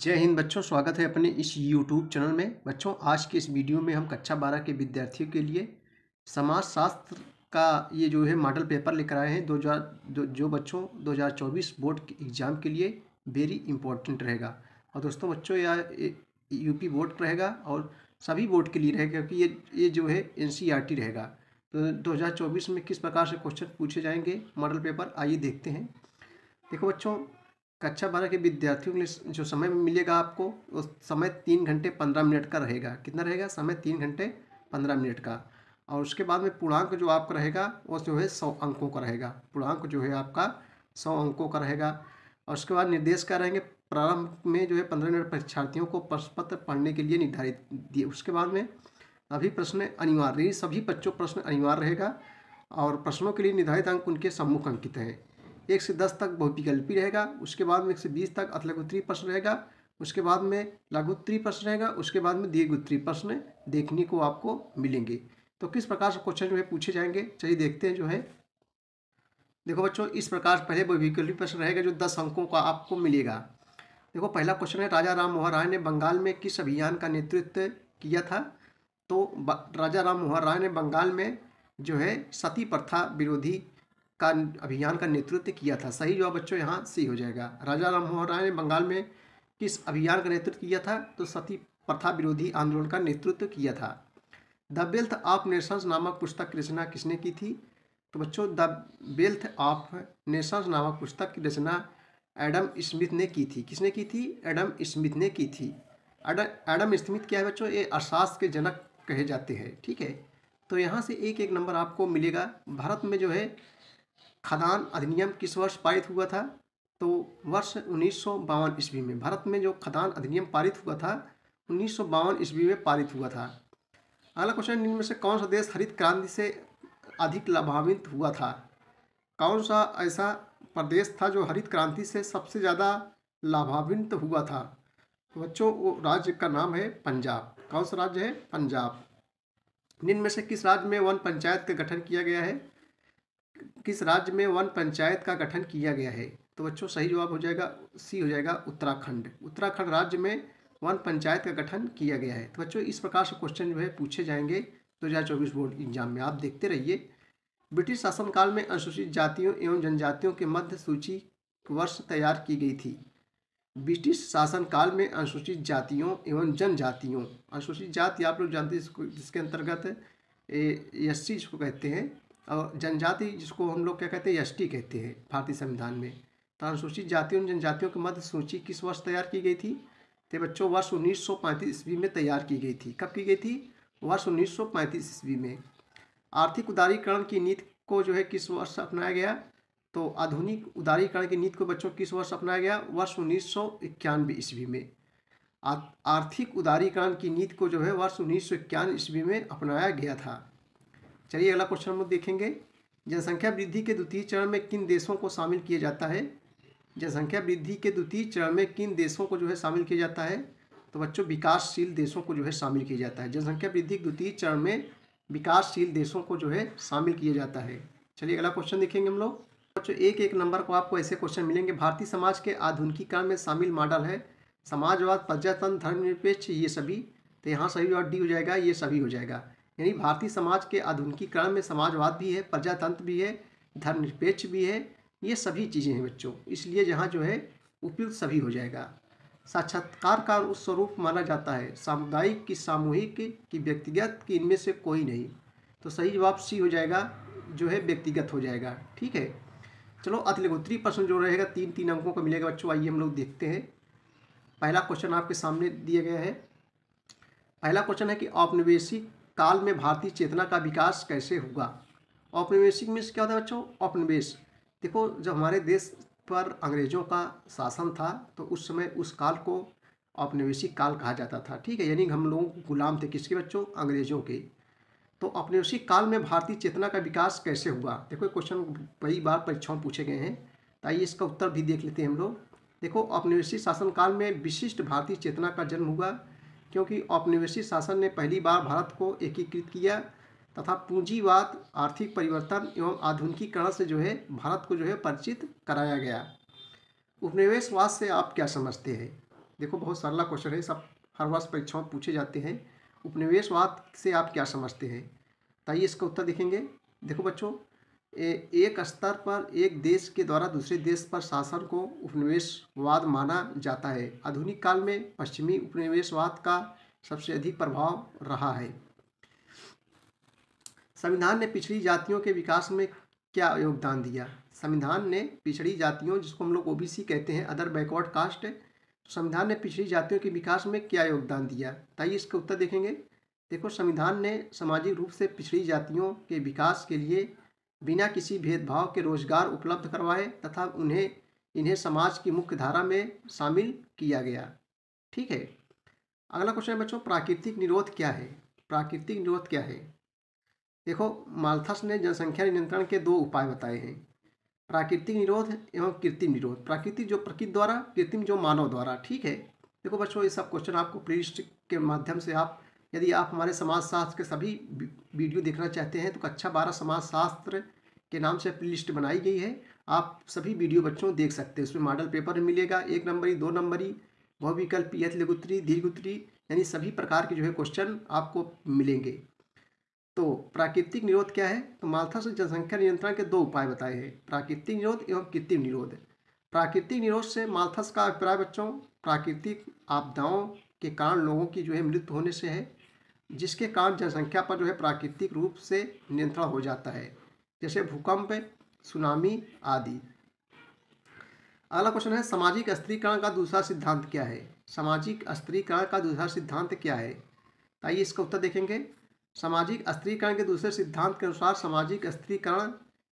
जय हिंद बच्चों स्वागत है अपने इस यूट्यूब चैनल में बच्चों आज के इस वीडियो में हम कक्षा बारह के विद्यार्थियों के लिए समाज शास्त्र का ये जो है मॉडल पेपर लेकर आए हैं दो हज़ार जो बच्चों 2024 बोर्ड के एग्ज़ाम के लिए वेरी इम्पोर्टेंट रहेगा और दोस्तों बच्चों यह यूपी बोर्ड रहेगा और सभी बोर्ड के लिए रहेगा क्योंकि ये ये जो है एन e रहेगा तो 2024 में किस प्रकार से क्वेश्चन पूछे जाएंगे मॉडल पेपर आइए देखते हैं देखो बच्चों कक्षा अच्छा बारह के विद्यार्थियों के लिए जो समय मिलेगा आपको वो समय तीन घंटे पंद्रह मिनट का रहेगा कितना रहेगा समय तीन घंटे पंद्रह मिनट का और उसके बाद में पूर्णांक जो आपका रहेगा वो जो है सौ अंकों का रहेगा पूर्णांक जो है आपका सौ अंकों का रहेगा और उसके बाद निर्देश क्या रहेंगे प्रारंभ में जो है पंद्रह मिनट परीक्षार्थियों को प्रश्न पत्र पढ़ने के लिए निर्धारित दिए उसके बाद में अभी प्रश्न अनिवार्य सभी बच्चों प्रश्न अनिवार्य रहेगा और प्रश्नों के लिए निर्धारित अंक उनके सम्मुख अंकित हैं एक से दस तक बहुविकल्पी रहेगा उसके बाद में एक से बीस तक अथलघुत्री प्रश्न रहेगा उसके बाद में लघुत्री प्रश्न रहेगा उसके बाद में दीर्घुत्री प्रश्न देखने को आपको मिलेंगे तो किस प्रकार से क्वेश्चन जो है पूछे जाएंगे चलिए देखते हैं जो है देखो बच्चों इस प्रकार पहले बहुविकल्पी प्रश्न रहेगा जो दस अंकों का आपको मिलेगा देखो पहला क्वेश्चन है राजा राम मोहन राय ने बंगाल में किस अभियान का नेतृत्व किया था तो राजा राम मोहन राय ने बंगाल में जो है सती प्रथा विरोधी का अभियान का नेतृत्व किया था सही जवाब बच्चों यहाँ सी हो जाएगा राजा राम मोहन राय ने बंगाल में किस अभियान का नेतृत्व किया था तो सती प्रथा विरोधी आंदोलन का नेतृत्व किया था द वेल्थ ऑफ नेशंस नामक पुस्तक की रचना किसने की थी तो बच्चों द वेल्थ ऑफ नेशंस नामक पुस्तक की रचना एडम स्मिथ ने की थी किसने की थी एडम स्मिथ ने की थी एडम स्मिथ क्या है बच्चों ये अर्शास्त्र के जनक कहे जाते हैं ठीक है तो यहाँ से एक एक नंबर आपको मिलेगा भारत में जो है खदान अधिनियम किस वर्ष पारित हुआ था तो वर्ष उन्नीस ईस्वी में भारत में जो खदान अधिनियम पारित हुआ था उन्नीस ईस्वी में पारित हुआ था अगला क्वेश्चन इनमें से कौन सा देश हरित क्रांति से अधिक लाभान्वित हुआ था कौन सा ऐसा प्रदेश था जो हरित क्रांति से सबसे ज़्यादा लाभान्वित हुआ था तो बच्चों वो राज्य का नाम है पंजाब कौन सा राज्य है पंजाब निम्न में से किस राज्य में वन पंचायत का गठन किया गया है किस राज्य में वन पंचायत का गठन किया गया है तो बच्चों सही जवाब हो जाएगा सी हो जाएगा उत्तराखंड उत्तराखंड राज्य में वन पंचायत का गठन किया गया है तो बच्चों इस प्रकार से क्वेश्चन जो है पूछे जाएंगे दो हज़ार चौबीस बोर्ड एग्जाम में आप देखते रहिए ब्रिटिश शासनकाल में अनुसूचित जातियों एवं जनजातियों के मध्य सूची वर्ष तैयार की गई थी ब्रिटिश शासनकाल में अनुसूचित जातियों एवं जनजातियों अनुसूचित जाति आप लोग जानते हैं जिसके अंतर्गत एस सी जिसको कहते हैं और जनजाति जिसको हम लोग क्या कहते हैं एस कहते हैं भारतीय संविधान में तो अनुसूचित जातियों जनजातियों के मध्य सूची किस वर्ष तैयार की गई थी तो बच्चों वर्ष उन्नीस सौ पैंतीस ईस्वी में तैयार की गई थी कब की गई थी वर्ष उन्नीस सौ पैंतीस ईस्वी में आर्थिक उदारीकरण की नीति को जो है किस वर्ष अपनाया गया तो आधुनिक उदारीकरण की नीति को बच्चों किस वर्ष अपनाया गया वर्ष उन्नीस सौ इक्यानवे ईस्वी में आर्थिक उदारीकरण की नीति को जो है वर्ष उन्नीस सौ इक्यानवे ईस्वी में अपनाया गया था चलिए अगला क्वेश्चन हम लोग देखेंगे जनसंख्या वृद्धि के द्वितीय चरण में किन देशों को शामिल किया जाता है जनसंख्या वृद्धि के द्वितीय चरण में किन देशों को जो है शामिल किया जाता है तो बच्चों विकासशील देशों को जो है शामिल किया जाता है जनसंख्या वृद्धि के द्वितीय चरण में विकासशील देशों को जो है शामिल किया जाता है चलिए अगला क्वेश्चन देखेंगे हम लोग बच्चों एक एक नंबर को आपको ऐसे क्वेश्चन मिलेंगे भारतीय समाज के आधुनिकीकरण में शामिल मॉडल है समाजवाद प्रजातंत्र धर्मनिरपेक्ष ये सभी तो यहाँ सभी और डी हो जाएगा ये सभी हो जाएगा यानी भारतीय समाज के आधुनिकीकरण में समाजवाद भी है प्रजातंत्र भी है धर्मनिरपेक्ष भी है ये सभी चीज़ें हैं बच्चों इसलिए यहाँ जो है उपयुक्त सभी हो जाएगा साक्षात्कार का उस स्वरूप माना जाता है सामुदायिक की सामूहिक की व्यक्तिगत की इनमें से कोई नहीं तो सही जवाब सी हो जाएगा जो है व्यक्तिगत हो जाएगा ठीक है चलो अतिलगोत्री प्रश्न जो रहेगा तीन तीन अंकों का मिलेगा बच्चों आइए हम लोग देखते हैं पहला क्वेश्चन आपके सामने दिया गया है पहला क्वेश्चन है कि औपनिवेशिक काल में भारतीय चेतना का विकास कैसे होगा औपनिवेशिक में क्या होता है बच्चों औपनिवेश देखो जब हमारे देश पर अंग्रेज़ों का शासन था तो उस समय उस काल को औपनिवेशिक काल कहा जाता था ठीक है यानी हम लोग गुलाम थे किसके बच्चों अंग्रेज़ों के तो औपनिवेशिक काल में भारतीय चेतना का विकास कैसे हुआ देखो क्वेश्चन कई बार परीक्षाओं पूछे गए हैं तो आइए इसका उत्तर भी देख लेते हैं हम लोग देखो औपनिवेशिक शासनकाल में विशिष्ट भारतीय चेतना का जन्म हुआ क्योंकि औपनिवेशिक शासन ने पहली बार भारत को एकीकृत किया तथा पूंजीवाद आर्थिक परिवर्तन एवं आधुनिकीकरण से जो है भारत को जो है परिचित कराया गया उपनिवेशवाद से आप क्या समझते हैं देखो बहुत सरला क्वेश्चन है सब हर वर्ष परीक्षाओं में पूछे जाते हैं उपनिवेशवाद से आप क्या समझते हैं ताइए इसका उत्तर देखेंगे देखो बच्चों एक स्तर पर एक देश के द्वारा दूसरे देश पर शासन को उपनिवेशवाद माना जाता है आधुनिक काल में पश्चिमी उपनिवेशवाद का सबसे अधिक प्रभाव रहा है संविधान ने पिछड़ी जातियों के विकास में क्या योगदान दिया संविधान ने पिछड़ी जातियों जिसको हम लोग ओ कहते हैं अदर बैकवर्ड कास्ट संविधान ने पिछड़ी जातियों के विकास में क्या योगदान दिया ताइए इसका उत्तर देखेंगे देखो संविधान ने सामाजिक रूप से पिछड़ी जातियों के विकास के लिए बिना किसी भेदभाव के रोजगार उपलब्ध करवाए तथा उन्हें इन्हें समाज की मुख्य धारा में शामिल किया गया ठीक है अगला क्वेश्चन है बच्चों प्राकृतिक निरोध क्या है प्राकृतिक निरोध क्या है देखो माल्थस ने जनसंख्या नियंत्रण के दो उपाय बताए हैं प्राकृतिक निरोध एवं कृत्रिम निरोध प्राकृतिक जो प्रकृति द्वारा कृत्रिम जो मानव द्वारा ठीक है देखो बच्चों ये सब क्वेश्चन आपको प्रीस्ट के माध्यम से आप यदि आप हमारे समाजशास्त्र के सभी वीडियो देखना चाहते हैं तो कक्षा बारह समाजशास्त्र के नाम से प्ले लिस्ट बनाई गई है आप सभी वीडियो बच्चों देख सकते हैं उसमें मॉडल पेपर मिलेगा एक नंबरी दो नंबरी बहुविकल्प यथ लघुत्री दीर्घुत्री यानी सभी प्रकार के जो है क्वेश्चन आपको मिलेंगे तो प्राकृतिक निरोध क्या है तो मालथा से जनसंख्या नियंत्रण के दो उपाय बताए हैं प्राकृतिक निरोध एवं कृत्रिम निरोध प्राकृतिक निरोध से मालथस का अभिप्राय बच्चों प्राकृतिक आपदाओं के कारण लोगों की जो है मृत्यु होने से है जिसके कारण जनसंख्या पर जो है प्राकृतिक रूप से नियंत्रण हो जाता है जैसे भूकंप सुनामी आदि अगला क्वेश्चन है सामाजिक स्त्रीकरण का दूसरा सिद्धांत क्या है सामाजिक स्त्रीकरण का दूसरा सिद्धांत क्या है तो आइए इसका उत्तर देखेंगे सामाजिक स्त्रीकरण के दूसरे सिद्धांत के अनुसार सामाजिक स्त्रीकरण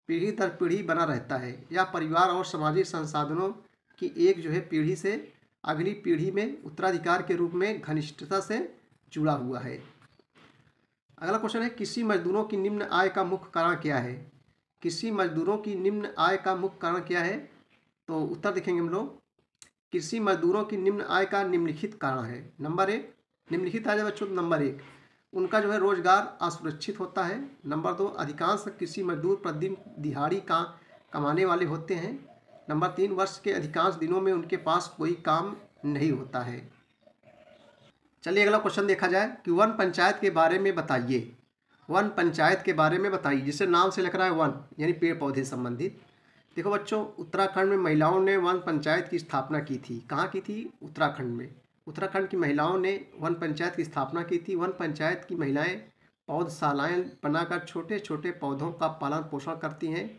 पीढ़ी दर पीढ़ी बना रहता है यह परिवार और सामाजिक संसाधनों की एक जो है पीढ़ी से अगली पीढ़ी में उत्तराधिकार के रूप में घनिष्ठता से जुड़ा हुआ है अगला क्वेश्चन है किसी मजदूरों की निम्न आय का मुख्य कारण क्या है किसी मजदूरों की निम्न आय का मुख्य कारण क्या है तो उत्तर देखेंगे हम लोग किसी मजदूरों की निम्न आय का निम्नलिखित कारण है नंबर एक निम्नलिखित आ जाए बच्चों नंबर एक उनका जो है रोजगार असुरक्षित होता है नंबर दो अधिकांश कृषि मजदूर प्रतिदिन दिहाड़ी का कमाने वाले होते हैं नंबर तीन वर्ष के अधिकांश दिनों में उनके पास कोई काम नहीं होता है चलिए अगला क्वेश्चन देखा जाए कि वन पंचायत के बारे में बताइए वन पंचायत के बारे में बताइए जिसे नाम से लिख रहा है वन यानी पेड़ पौधे संबंधित देखो बच्चों उत्तराखंड में महिलाओं ने वन पंचायत की स्थापना की थी कहाँ की थी उत्तराखंड में उत्तराखंड की महिलाओं ने वन पंचायत की स्थापना की थी वन पंचायत की महिलाएँ पौधशालाएँ बनाकर छोटे छोटे पौधों का पालन पोषण करती हैं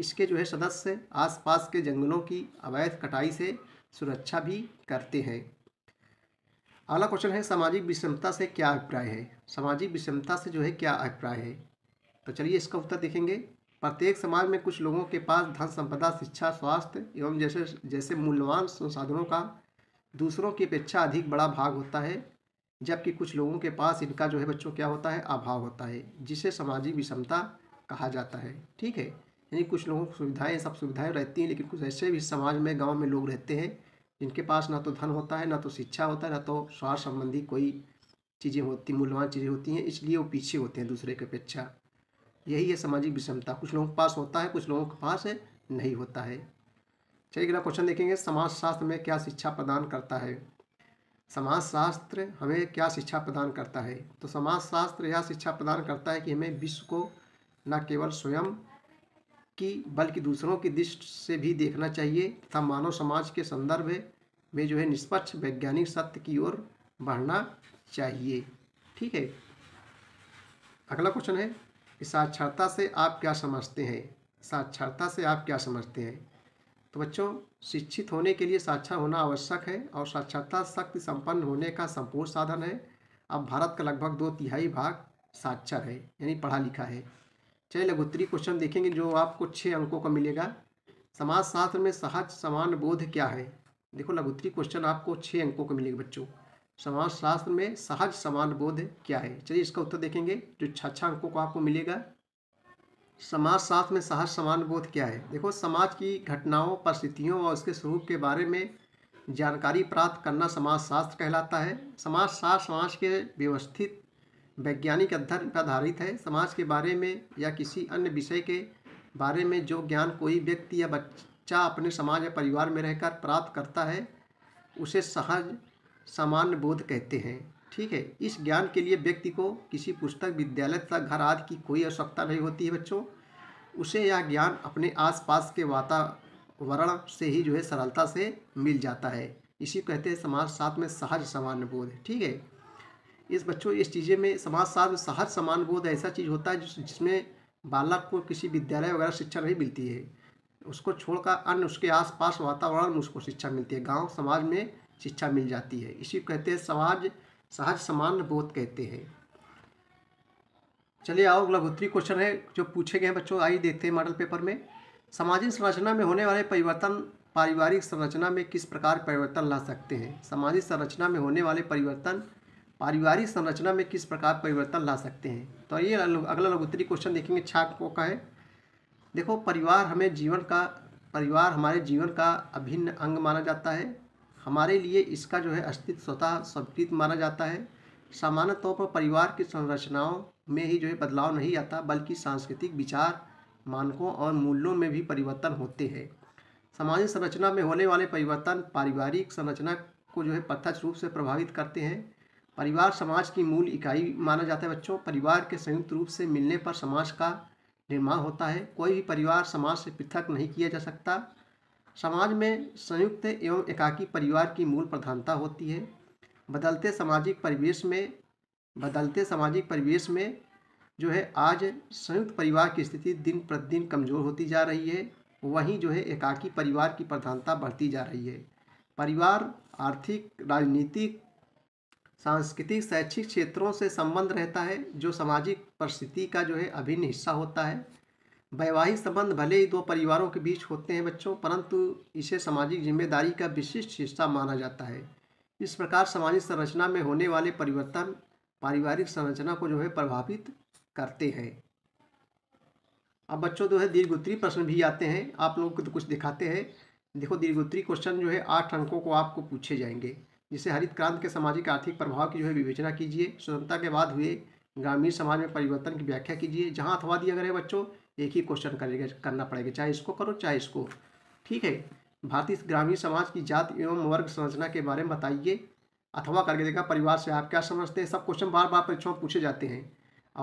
इसके जो है सदस्य आसपास के जंगलों की अवैध कटाई से सुरक्षा भी करते हैं अगला क्वेश्चन है सामाजिक विषमता से क्या अभिप्राय है सामाजिक विषमता से जो है क्या अभिप्राय है तो चलिए इसका उत्तर देखेंगे प्रत्येक समाज में कुछ लोगों के पास धन संपदा शिक्षा स्वास्थ्य एवं जैसे जैसे मूल्यवान संसाधनों का दूसरों की अपेक्षा अधिक बड़ा भाग होता है जबकि कुछ लोगों के पास इनका जो है बच्चों क्या होता है अभाव होता है जिसे सामाजिक विषमता कहा जाता है ठीक है यानी कुछ लोगों को सुविधाएँ सब सुविधाएँ रहती हैं लेकिन कुछ ऐसे भी समाज में गाँव में लोग रहते हैं जिनके पास ना तो धन होता है ना तो शिक्षा होता है ना तो स्वास्थ्य संबंधी कोई चीज़ें होती मूल्यवान चीज़ें होती हैं इसलिए वो पीछे होते हैं दूसरे की अपेक्षा यही है सामाजिक विषमता कुछ लोगों के पास होता है कुछ लोगों के पास नहीं होता है चलिए अगला क्वेश्चन देखेंगे समाजशास्त्र में क्या शिक्षा प्रदान करता है समाजशास्त्र हमें क्या शिक्षा प्रदान करता है तो समाजशास्त्र यह शिक्षा प्रदान करता है कि हमें विश्व को न केवल स्वयं की बल्कि दूसरों की दृष्टि से भी देखना चाहिए तथा मानव समाज के संदर्भ में जो है निष्पक्ष वैज्ञानिक सत्य की ओर बढ़ना चाहिए ठीक है अगला क्वेश्चन है कि साक्षरता से आप क्या समझते हैं साक्षरता से आप क्या समझते हैं तो बच्चों शिक्षित होने के लिए साक्षर होना आवश्यक है और साक्षरता शक्ति संपन्न होने का संपूर्ण साधन है अब भारत का लगभग दो तिहाई भाग साक्षर है यानी पढ़ा लिखा है छः लघुत्तरी क्वेश्चन देखेंगे जो आपको छः अंकों का मिलेगा समाज शास्त्र में सहज समान बोध क्या है देखो लघुत्तरी क्वेश्चन आपको छः अंकों का मिलेगा बच्चों समाज शास्त्र में सहज समान बोध क्या है चलिए इसका उत्तर देखेंगे जो छः अंकों को आपको मिलेगा समाज शास्त्र में सहज समान बोध क्या है देखो समाज की घटनाओं परिस्थितियों और उसके स्वरूप के बारे में जानकारी प्राप्त करना समाज शास्त्र कहलाता है समाज शास्त्र समाज के व्यवस्थित वैज्ञानिक अध्ययन पर आधारित है समाज के बारे में या किसी अन्य विषय के बारे में जो ज्ञान कोई व्यक्ति या बच्चा अपने समाज या परिवार में रहकर प्राप्त करता है उसे सहज सामान्य बोध कहते हैं ठीक है इस ज्ञान के लिए व्यक्ति को किसी पुस्तक विद्यालय तथा घर आदि की कोई आवश्यकता नहीं होती है बच्चों उसे यह ज्ञान अपने आसपास के वातावरण से ही जो है सरलता से मिल जाता है इसी कहते हैं समाज साथ में सहज सामान्य बोध ठीक है इस बच्चों इस चीज़ें में समाजशास्त्र सहज समान बोध ऐसा चीज़ होता है जिस जिसमें बालक को किसी विद्यालय वगैरह शिक्षा नहीं मिलती है उसको छोड़कर अन्य उसके आसपास वातावरण में उसको शिक्षा मिलती है गांव समाज में शिक्षा मिल जाती है इसी कहते हैं समाज सहज समान बोध कहते हैं चलिए आओ अगला क्वेश्चन है जो पूछे गए हैं बच्चों आई देखते हैं मॉडल पेपर में सामाजिक संरचना में होने वाले परिवर्तन पारिवारिक संरचना में किस प्रकार परिवर्तन ला सकते हैं सामाजिक संरचना में होने वाले परिवर्तन पारिवारिक संरचना में किस प्रकार परिवर्तन ला सकते हैं तो ये अगला उत्तरी क्वेश्चन देखेंगे छात्रों का है देखो परिवार हमें जीवन का परिवार हमारे जीवन का अभिन्न अंग माना जाता है हमारे लिए इसका जो है अस्तित्व स्वतः स्वीकृत माना जाता है सामान्य तौर पर परिवार की संरचनाओं में ही जो है बदलाव नहीं आता बल्कि सांस्कृतिक विचार मानकों और मूल्यों में भी परिवर्तन होते हैं सामाजिक संरचना में होने वाले परिवर्तन पारिवारिक संरचना को जो है प्रत्यक्ष रूप से प्रभावित करते हैं परिवार समाज की मूल इकाई माना जाता है बच्चों परिवार के संयुक्त रूप से मिलने पर समाज का निर्माण होता है कोई भी परिवार समाज से पृथक नहीं किया जा सकता समाज में संयुक्त एवं एकाकी परिवार की मूल प्रधानता होती है बदलते सामाजिक परिवेश में बदलते सामाजिक परिवेश में जो है आज संयुक्त परिवार की स्थिति दिन प्रतिदिन कमज़ोर होती जा रही है वहीं जो है एकाकी परिवार की प्रधानता बढ़ती जा रही है परिवार आर्थिक राजनीतिक सांस्कृतिक शैक्षिक क्षेत्रों से संबंध रहता है जो सामाजिक परिस्थिति का जो है अभिन्न हिस्सा होता है वैवाहिक संबंध भले ही दो परिवारों के बीच होते हैं बच्चों परंतु इसे सामाजिक जिम्मेदारी का विशिष्ट हिस्सा माना जाता है इस प्रकार सामाजिक संरचना में होने वाले परिवर्तन पारिवारिक संरचना को जो है प्रभावित करते हैं अब बच्चों जो है दीर्घ उत्तरी प्रश्न भी आते हैं आप लोगों को तो कुछ दिखाते हैं देखो दीर्घ उत्तरी क्वेश्चन जो है आठ अंकों को आपको पूछे जाएंगे जिसे हरित क्रांति के सामाजिक आर्थिक प्रभाव की जो है विवेचना कीजिए स्वतंत्रता के बाद हुए ग्रामीण समाज में परिवर्तन की व्याख्या कीजिए जहाँ अथवादी अगर है बच्चों एक ही क्वेश्चन करेगा करना पड़ेगा चाहे इसको करो चाहे इसको ठीक है भारतीय ग्रामीण समाज की जात एवं वर्ग संरचना के बारे में बताइए अथवा करके देखा परिवार से आप क्या समझते हैं सब क्वेश्चन बार बार परीक्षाओं पूछे जाते हैं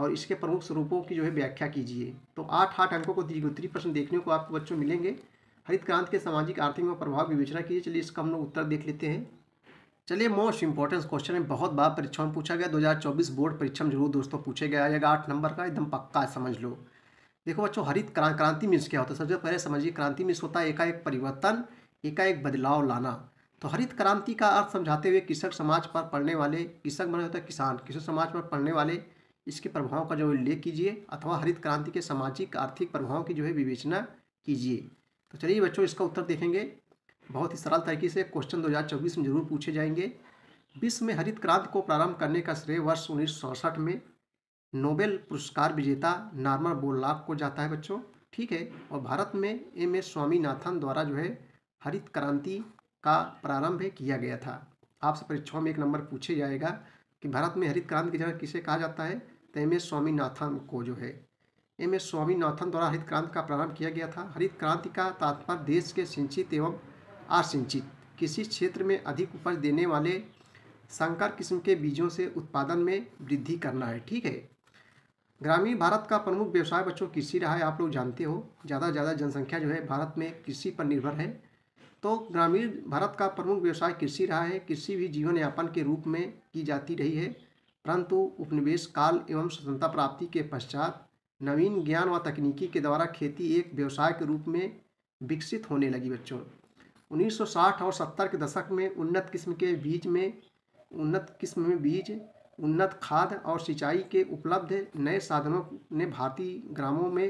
और इसके प्रमुख स्वरूपों की जो है व्याख्या कीजिए तो आठ आठ अंकों को दी उत्तरी प्रश्न देखने को आपको बच्चों मिलेंगे हरित क्रांति के सामाजिक आर्थिक और प्रभाव विवेचना कीजिए चलिए इसका हम लोग उत्तर देख लेते हैं चलिए मोस्ट इंपॉर्टेंस क्वेश्चन है बहुत बार परीक्षा में पूछा गया 2024 बोर्ड परीक्षा में जरूर दोस्तों पूछे गया जाएगा आठ नंबर का एकदम पक्का है समझ लो देखो बच्चों हरित क्रां, क्रांति मीन्स क्या होता है सबसे पहले समझिए क्रांति मीन्स होता है एकाएक परिवर्तन एकाएक बदलाव लाना तो हरित क्रांति का अर्थ समझाते हुए कृषक समाज पर पढ़ने वाले कृषक माना होता है किसान कृषक समाज पर पढ़ने वाले इसके प्रभाव का जो उल्लेख कीजिए अथवा हरित क्रांति के सामाजिक आर्थिक प्रभाव की जो है विवेचना कीजिए तो चलिए बच्चों इसका उत्तर देखेंगे बहुत ही सरल तरीके से क्वेश्चन 2024 में जरूर पूछे जाएंगे विश्व में हरित क्रांति को प्रारंभ करने का श्रेय वर्ष उन्नीस में नोबेल पुरस्कार विजेता नार्मर बोलाक को जाता है बच्चों ठीक है और भारत में एम एस स्वामीनाथन द्वारा जो है हरित क्रांति का प्रारंभ किया गया था आपसे परीक्षाओं में एक नंबर पूछे जाएगा कि भारत में हरित क्रांति के जगह किसे कहा जाता है तो एम एस स्वामीनाथन को जो है एम एस स्वामीनाथन द्वारा हरित क्रांति का प्रारंभ किया गया था हरित क्रांति का तात्पर्य देश के सिंचित एवं असिंचित किसी क्षेत्र में अधिक उपज देने वाले संकर किस्म के बीजों से उत्पादन में वृद्धि करना है ठीक है ग्रामीण भारत का प्रमुख व्यवसाय बच्चों कृषि रहा है आप लोग जानते हो ज़्यादा से ज़्यादा जनसंख्या जो है भारत में कृषि पर निर्भर है तो ग्रामीण भारत का प्रमुख व्यवसाय कृषि रहा है कृषि भी जीवन यापन के रूप में की जाती रही है परंतु उपनिवेश काल एवं स्वतंत्रता प्राप्ति के पश्चात नवीन ज्ञान व तकनीकी के द्वारा खेती एक व्यवसाय के रूप में विकसित होने लगी बच्चों 1960 और 70 के दशक में उन्नत किस्म के बीज में उन्नत किस्म में बीज उन्नत खाद और सिंचाई के उपलब्ध नए साधनों ने भारतीय ग्रामों में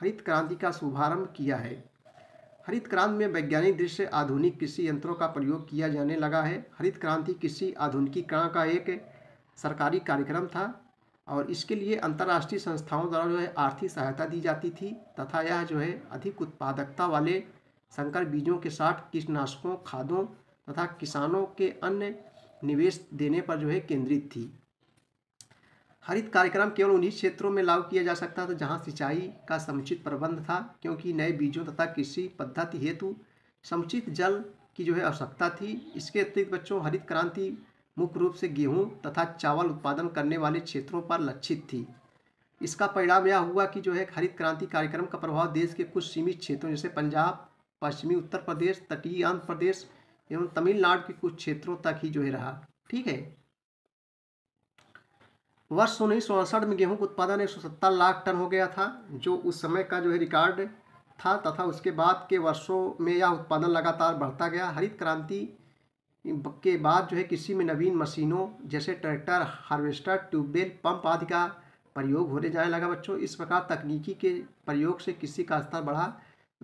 हरित क्रांति का शुभारंभ किया है हरित क्रांति में वैज्ञानिक दृश्य आधुनिक कृषि यंत्रों का प्रयोग किया जाने लगा है हरित क्रांति कृषि आधुनिकीकरण का एक सरकारी कार्यक्रम था और इसके लिए अंतर्राष्ट्रीय संस्थाओं द्वारा जो है आर्थिक सहायता दी जाती थी तथा यह जो है अधिक उत्पादकता वाले संकर बीजों के साथ कीटनाशकों खादों तथा किसानों के अन्य निवेश देने पर जो है केंद्रित थी हरित कार्यक्रम केवल उन्हीं क्षेत्रों में लागू किया जा सकता था जहां सिंचाई का समुचित प्रबंध था क्योंकि नए बीजों तथा कृषि पद्धति हेतु समुचित जल की जो है आवश्यकता थी इसके अतिरिक्त बच्चों हरित क्रांति मुख्य रूप से गेहूं तथा चावल उत्पादन करने वाले क्षेत्रों पर लक्षित थी इसका परिणाम यह हुआ कि जो है हरित क्रांति कार्यक्रम का प्रभाव देश के कुछ सीमित क्षेत्रों जैसे पंजाब पश्चिमी उत्तर प्रदेश तटीय आंध्र प्रदेश एवं तमिलनाडु के कुछ क्षेत्रों तक ही जो है रहा ठीक है वर्ष उन्नीस में गेहूं का उत्पादन एक लाख टन हो गया था जो उस समय का जो है रिकॉर्ड था तथा उसके बाद के वर्षों में यह उत्पादन लगातार बढ़ता गया हरित क्रांति के बाद जो है कृषि में नवीन मशीनों जैसे ट्रैक्टर हार्वेस्टर ट्यूबवेल पंप आदि का प्रयोग होने जाने लगा बच्चों इस प्रकार तकनीकी के प्रयोग से कृषि का स्तर बढ़ा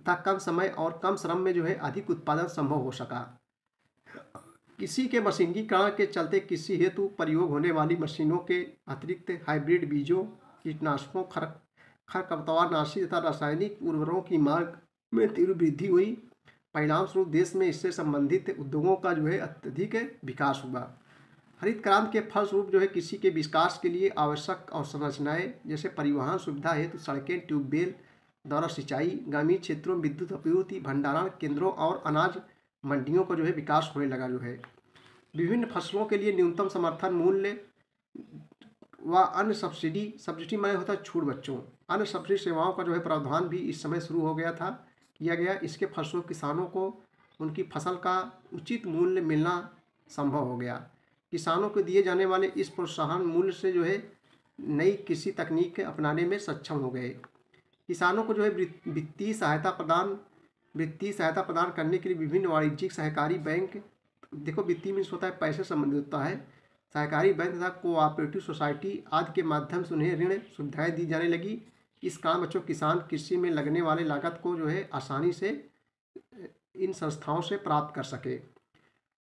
तथा कम समय और कम श्रम में जो है अधिक उत्पादन संभव हो सका किसी के मशीनीकरण के चलते कृषि हेतु प्रयोग होने वाली मशीनों के अतिरिक्त हाइब्रिड बीजों कीटनाशकों खर खरपतवार नाशी तथा रासायनिक उर्वरों की मांग में तीव्र वृद्धि हुई परिणाम स्वरूप देश में इससे संबंधित उद्योगों का जो है अत्यधिक विकास हुआ हरित क्रांति के फलस्वरूप जो है कृषि के विकास के लिए आवश्यक और संरचनाएँ जैसे परिवहन सुविधा हेतु सड़कें ट्यूबवेल द्वारा सिंचाई ग्रामीण क्षेत्रों में विद्युत आपूर्ति भंडारण केंद्रों और अनाज मंडियों का जो है विकास होने लगा जो है विभिन्न फसलों के लिए न्यूनतम समर्थन मूल्य व अन्य सब्सिडी सब्सिडी माने होता है छूट बच्चों अन्य सब्सिडी सेवाओं का जो है प्रावधान भी इस समय शुरू हो गया था किया गया इसके फलस्वरूप किसानों को उनकी फसल का उचित मूल्य मिलना संभव हो गया किसानों को दिए जाने वाले इस प्रोत्साहन मूल्य से जो है नई कृषि तकनीक अपनाने में सक्षम हो गए किसानों को जो है वित्तीय सहायता प्रदान वित्तीय सहायता प्रदान करने के लिए विभिन्न वाणिज्यिक सहकारी बैंक देखो वित्तीय मीन्स होता है पैसे संबंधित होता है सहकारी बैंक तथा कोऑपरेटिव सोसाइटी आदि के माध्यम से उन्हें ऋण सुविधाएं दी जाने लगी इस काम बच्चों किसान कृषि में लगने वाले लागत को जो है आसानी से इन संस्थाओं से प्राप्त कर सके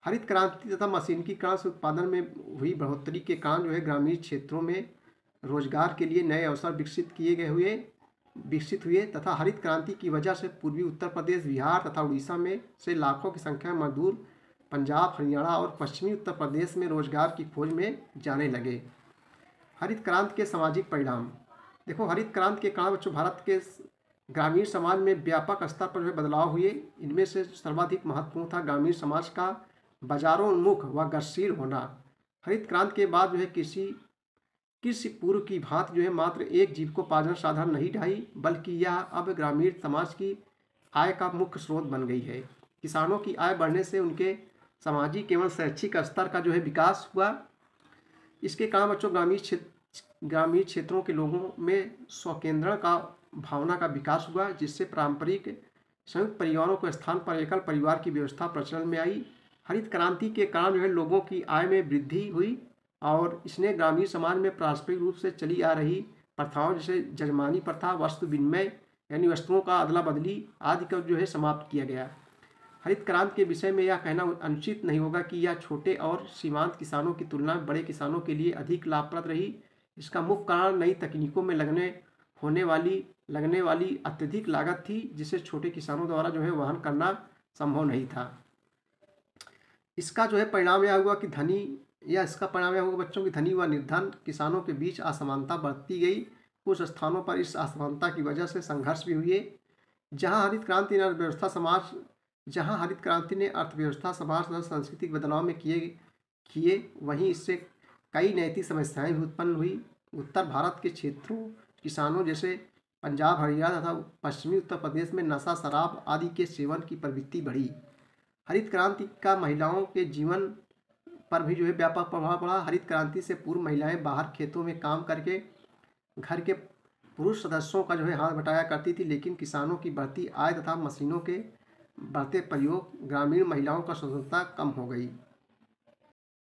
हरित क्रांति तथा मशीनकीकरण से उत्पादन में हुई बढ़ोतरी के कारण जो है ग्रामीण क्षेत्रों में रोजगार के लिए नए अवसर विकसित किए गए हुए विकसित हुए तथा हरित क्रांति की वजह से पूर्वी उत्तर प्रदेश बिहार तथा उड़ीसा में से लाखों की संख्या में मजदूर पंजाब हरियाणा और पश्चिमी उत्तर प्रदेश में रोजगार की खोज में जाने लगे हरित क्रांति के सामाजिक परिणाम देखो हरित क्रांति के कारण बच्चों भारत के ग्रामीण समाज में व्यापक स्तर पर बदलाव हुए इनमें से सर्वाधिक महत्वपूर्ण था ग्रामीण समाज का बाजारोन्मुख व गतिशील होना हरित क्रांति के बाद जो है कृषि किस पूर्व की भात जो है मात्र एक जीव को पाजन साधन नहीं ढाई बल्कि यह अब ग्रामीण समाज की आय का मुख्य स्रोत बन गई है किसानों की आय बढ़ने से उनके सामाजिक एवं शैक्षिक स्तर का जो है विकास हुआ इसके काम बच्चों ग्रामीण क्षेत्र ग्रामीण क्षेत्रों के लोगों में स्वकेंद्रण का भावना का विकास हुआ जिससे पारंपरिक संयुक्त परिवारों को स्थान पर एकल परिवार की व्यवस्था प्रचलन में आई हरित क्रांति के कारण जो है लोगों की आय में वृद्धि हुई और इसने ग्रामीण समाज में पारस्परिक रूप से चली आ रही प्रथाओं जैसे जजमानी प्रथा वस्तु विनिमय यानी वस्तुओं का अदला बदली आदि का जो है समाप्त किया गया हरित क्रांति के विषय में यह कहना अनुचित नहीं होगा कि यह छोटे और सीमांत किसानों की तुलना में बड़े किसानों के लिए अधिक लाभप्रद रही इसका मुख्य कारण नई तकनीकों में लगने होने वाली लगने वाली अत्यधिक लागत थी जिसे छोटे किसानों द्वारा जो है वहन करना संभव नहीं था इसका जो है परिणाम यह हुआ कि धनी या इसका परिणाम यह होगा बच्चों की धनी व निर्धन किसानों के बीच असमानता बढ़ती गई कुछ स्थानों पर इस असमानता की वजह से संघर्ष भी हुए जहाँ हरित क्रांति ने अर्थव्यवस्था समाज जहाँ हरित क्रांति ने अर्थव्यवस्था समाज तथा सांस्कृतिक बदलाव में किए किए वहीं इससे कई नैतिक समस्याएं भी उत्पन्न हुई उत्तर भारत के क्षेत्रों किसानों जैसे पंजाब हरियाणा तथा पश्चिमी उत्तर प्रदेश में नशा शराब आदि के सेवन की प्रवृत्ति बढ़ी हरित क्रांति का महिलाओं के जीवन पर भी जो है व्यापक प्रभाव पड़ा हरित क्रांति से पूर्व महिलाएं बाहर खेतों में काम करके घर के पुरुष सदस्यों का जो है हाथ बटाया करती थी लेकिन किसानों की बढ़ती आय तथा मशीनों के बढ़ते प्रयोग ग्रामीण महिलाओं का स्वतंत्रता कम हो गई